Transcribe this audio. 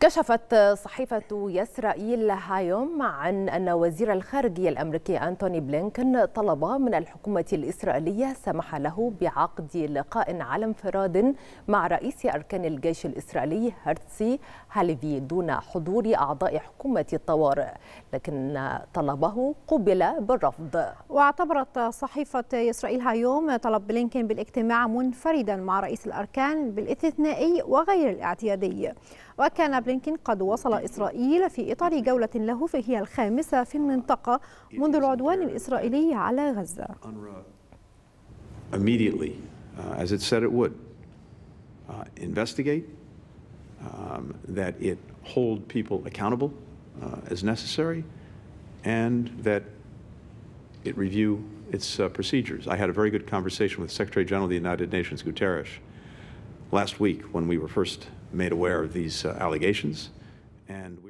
كشفت صحيفة يسرائيل هايوم عن أن وزير الخارجية الأمريكي أنتوني بلينكن طلب من الحكومة الإسرائيلية سمح له بعقد لقاء على انفراد مع رئيس أركان الجيش الإسرائيلي هرتسي هاليفي دون حضور أعضاء حكومة الطوارئ لكن طلبه قبل بالرفض واعتبرت صحيفة يسرائيل هايوم طلب بلينكن بالاجتماع منفردا مع رئيس الأركان بالاستثنائي وغير الاعتيادي وكان بلينكين قد وصل إسرائيل في إطار جولة له فهي الخامسة في المنطقة منذ العدوان الإسرائيلي على غزة immediately, uh, as it said it would, uh, investigate, um, that it hold people accountable uh, as necessary, and that it review its procedures. I had a very good conversation with Secretary General of the United Nations, Guterres, last week when we were first made aware of these uh, allegations. And we